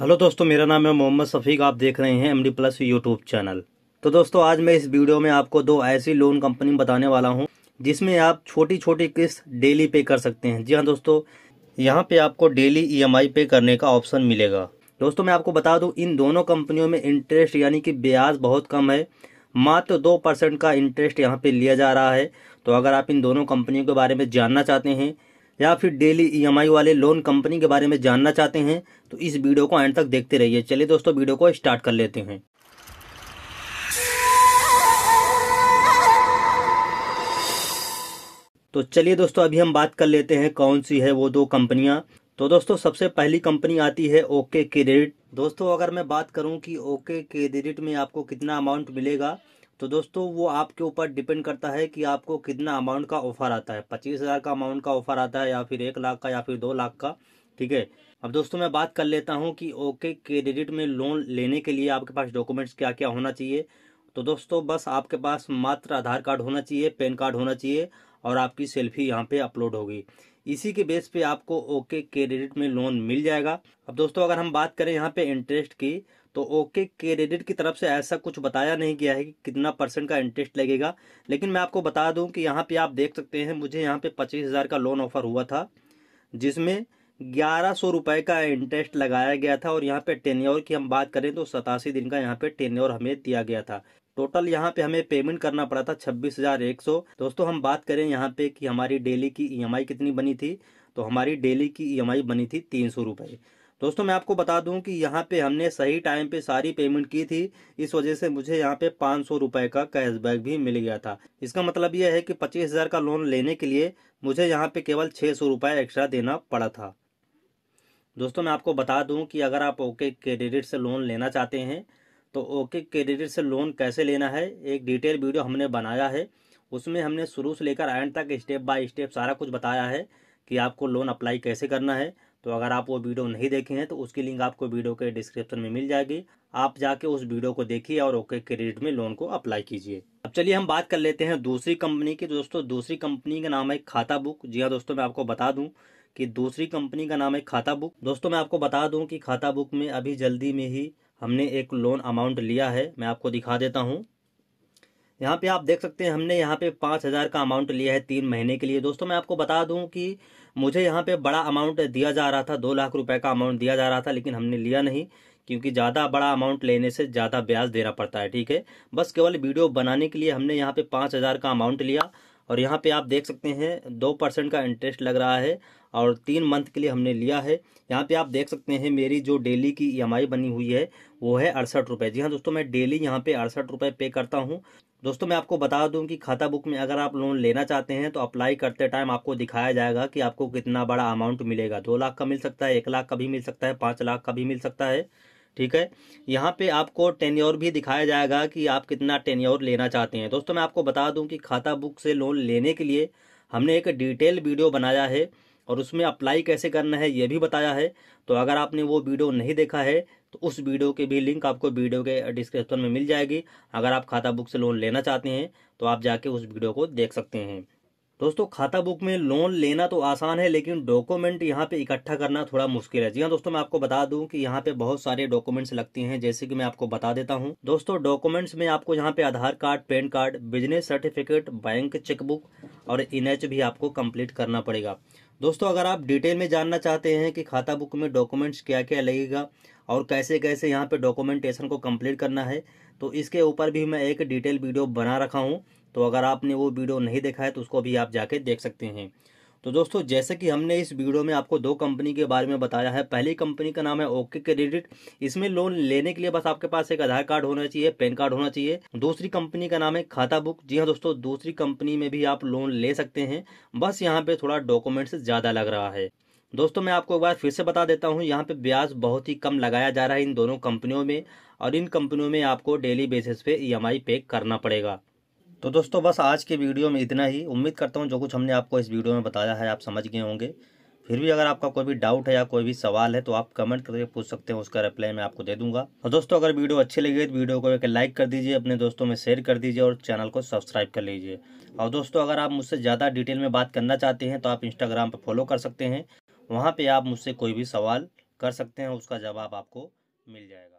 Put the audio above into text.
hello दोस्तों मेरा नाम है मोहम्मद शफीक आप देख रहे हैं एमडी प्लस यूट्यूब चैनल तो दोस्तों आज मैं इस वीडियो में आपको दो ऐसी लोन कंपनी बताने वाला हूं जिसमें आप छोटी छोटी किस्त डेली पे कर सकते हैं जी हाँ दोस्तों यहाँ पे आपको डेली ईएमआई पे करने का ऑप्शन मिलेगा दोस्तों मैं आपको बता दूँ इन दोनों कंपनियों में इंटरेस्ट यानी कि ब्याज बहुत कम है मात्र दो परसेंट का इंटरेस्ट यहाँ पर लिया जा रहा है तो अगर आप इन दोनों कंपनियों के बारे में जानना चाहते हैं या फिर डेली ईएमआई e वाले लोन कंपनी के बारे में जानना चाहते हैं तो इस वीडियो को एंड तक देखते रहिए चलिए दोस्तों वीडियो को स्टार्ट कर लेते हैं तो चलिए दोस्तों अभी हम बात कर लेते हैं कौन सी है वो दो कंपनियां तो दोस्तों सबसे पहली कंपनी आती है ओके क्रेडिट दोस्तों अगर मैं बात करूं कि ओके क्रेडिट में आपको कितना अमाउंट मिलेगा तो दोस्तों वो आपके ऊपर डिपेंड करता है कि आपको कितना अमाउंट का ऑफर आता है पच्चीस हज़ार का अमाउंट का ऑफर आता है या फिर एक लाख का या फिर दो लाख का ठीक है अब दोस्तों मैं बात कर लेता हूँ कि ओके क्रेडिट में लोन लेने के लिए आपके पास डॉक्यूमेंट्स क्या क्या होना चाहिए तो दोस्तों बस आपके पास मात्र आधार कार्ड होना चाहिए पैन कार्ड होना चाहिए और आपकी सेल्फी यहाँ पे अपलोड होगी इसी के बेस पे आपको ओके क्रेडिट में लोन मिल जाएगा अब दोस्तों अगर हम बात करें यहाँ पे इंटरेस्ट की तो ओके क्रेडिट की तरफ से ऐसा कुछ बताया नहीं गया है कि कितना परसेंट का इंटरेस्ट लगेगा लेकिन मैं आपको बता दूं कि यहाँ पे आप देख सकते हैं मुझे यहाँ पे पच्चीस हज़ार का लोन ऑफर हुआ था जिसमें ग्यारह सौ रुपए का इंटरेस्ट लगाया गया था और यहाँ पे टेन्योर की हम बात करें तो सतासी दिन का यहाँ पे टेन्योर हमें दिया गया था टोटल यहाँ पे हमें पेमेंट करना पड़ा था छब्बीस हजार एक सौ दोस्तों हम बात करें यहाँ पे कि हमारी डेली की ई कितनी बनी थी तो हमारी डेली की ई बनी थी तीन सौ रुपए दोस्तों मैं आपको बता दूं कि यहाँ पे हमने सही टाइम पे सारी पेमेंट की थी इस वजह से मुझे यहाँ पे पाँच सौ रुपये का कैशबैक भी मिल गया था इसका मतलब यह है कि पच्चीस हज़ार का लोन लेने के लिए मुझे यहाँ पे केवल छः सौ रुपये एक्स्ट्रा देना पड़ा था दोस्तों मैं आपको बता दूं कि अगर आप ओके क्रेडिट से लोन लेना चाहते हैं तो ओके क्रेडिट से लोन कैसे लेना है एक डिटेल वीडियो हमने बनाया है उसमें हमने शुरू से लेकर एंड तक स्टेप बाय स्टेप सारा कुछ बताया है कि आपको लोन अप्लाई कैसे करना है तो अगर आप वो वीडियो नहीं देखे हैं तो उसकी लिंक आपको वीडियो के डिस्क्रिप्शन में मिल जाएगी आप जाके उस वीडियो को देखिए और ओके क्रेडिट में लोन को अप्लाई कीजिए अब चलिए हम बात कर लेते हैं दूसरी कंपनी की दोस्तों दूसरी कंपनी का नाम है खाता बुक जी हाँ दोस्तों मैं आपको बता दूं कि दूसरी कंपनी का नाम है खाता बुक दोस्तों मैं आपको बता दूं कि खाता बुक में अभी जल्दी में ही हमने एक लोन अमाउंट लिया है मैं आपको दिखा देता हूं यहाँ पे आप देख सकते हैं हमने यहाँ पे पाँच हज़ार का अमाउंट लिया है तीन महीने के लिए दोस्तों मैं आपको बता दूं कि मुझे यहाँ पे बड़ा अमाउंट दिया जा रहा था दो लाख रुपए का अमाउंट दिया जा रहा था लेकिन हमने लिया नहीं क्योंकि ज़्यादा बड़ा अमाउंट लेने से ज़्यादा ब्याज देना पड़ता है ठीक है बस केवल वीडियो बनाने के लिए हमने यहाँ पे पाँच हज़ार का अमाउंट लिया और यहाँ पे आप देख सकते हैं दो परसेंट का इंटरेस्ट लग रहा है और तीन मंथ के लिए हमने लिया है यहाँ पे आप देख सकते हैं मेरी जो डेली की ई e बनी हुई है वो है अड़सठ रुपये जी हाँ दोस्तों मैं डेली यहाँ पे अड़सठ रुपये पे करता हूँ दोस्तों मैं आपको बता दूं कि खाता बुक में अगर आप लोन लेना चाहते हैं तो अप्लाई करते टाइम आपको दिखाया जाएगा कि आपको कितना बड़ा अमाउंट मिलेगा दो लाख का मिल सकता है एक लाख का भी मिल सकता है पाँच लाख का भी मिल सकता है ठीक है यहाँ पे आपको टेन्योर भी दिखाया जाएगा कि आप कितना टेन्योर लेना चाहते हैं दोस्तों मैं आपको बता दूं कि खाता बुक से लोन लेने के लिए हमने एक डिटेल वीडियो बनाया है और उसमें अप्लाई कैसे करना है ये भी बताया है तो अगर आपने वो वीडियो नहीं देखा है तो उस वीडियो के भी लिंक आपको वीडियो के डिस्क्रिप्शन में मिल जाएगी अगर आप खाता बुक से लोन लेना चाहते हैं तो आप जाके उस वीडियो को देख सकते हैं दोस्तों खाता बुक में लोन लेना तो आसान है लेकिन डॉक्यूमेंट यहाँ पे इकट्ठा करना थोड़ा मुश्किल है जी हाँ दोस्तों मैं आपको बता दूं कि यहाँ पे बहुत सारे डॉक्यूमेंट्स लगते हैं जैसे कि मैं आपको बता देता हूँ दोस्तों डॉक्यूमेंट्स में आपको यहाँ पे Aadhaar card PAN card business certificate bank chequebook और इन भी आपको कंप्लीट करना पड़ेगा दोस्तों अगर आप डिटेल में जानना चाहते हैं कि खाता बुक में डॉक्यूमेंट्स क्या क्या लगेगा और कैसे कैसे यहाँ पे डॉक्यूमेंटेशन को कम्प्लीट करना है तो इसके ऊपर भी मैं एक डिटेल वीडियो बना रखा हूँ तो अगर आपने वो वीडियो नहीं देखा है तो उसको भी आप जाके देख सकते हैं तो दोस्तों जैसे कि हमने इस वीडियो में आपको दो कंपनी के बारे में बताया है पहली कंपनी का नाम है ओके क्रेडिट इसमें लोन लेने के लिए बस आपके पास एक आधार कार्ड होना चाहिए पैन कार्ड होना चाहिए दूसरी कंपनी का नाम है खाता बुक जी हाँ दोस्तों दूसरी कंपनी में भी आप लोन ले सकते हैं बस यहाँ पे थोड़ा डॉक्यूमेंट्स ज़्यादा लग रहा है दोस्तों मैं आपको एक बार फिर से बता देता हूँ यहाँ पे ब्याज बहुत ही कम लगाया जा रहा है इन दोनों कंपनियों में और इन कंपनियों में आपको डेली बेसिस पे ई e पे करना पड़ेगा तो दोस्तों बस आज के वीडियो में इतना ही उम्मीद करता हूँ जो कुछ हमने आपको इस वीडियो में बताया है आप समझ गए होंगे फिर भी अगर आपका कोई भी डाउट है या कोई भी सवाल है तो आप कमेंट करके पूछ सकते हैं उसका रिप्लाई मैं आपको दे दूंगा और दोस्तों अगर वीडियो अच्छी लगी तो वीडियो को एक लाइक कर दीजिए अपने दोस्तों में शेयर कर दीजिए और चैनल को सब्सक्राइब कर लीजिए और दोस्तों अगर आप मुझसे ज़्यादा डिटेल में बात करना चाहते हैं तो आप इंस्टाग्राम पर फॉलो कर सकते हैं वहाँ पे आप मुझसे कोई भी सवाल कर सकते हैं उसका जवाब आपको मिल जाएगा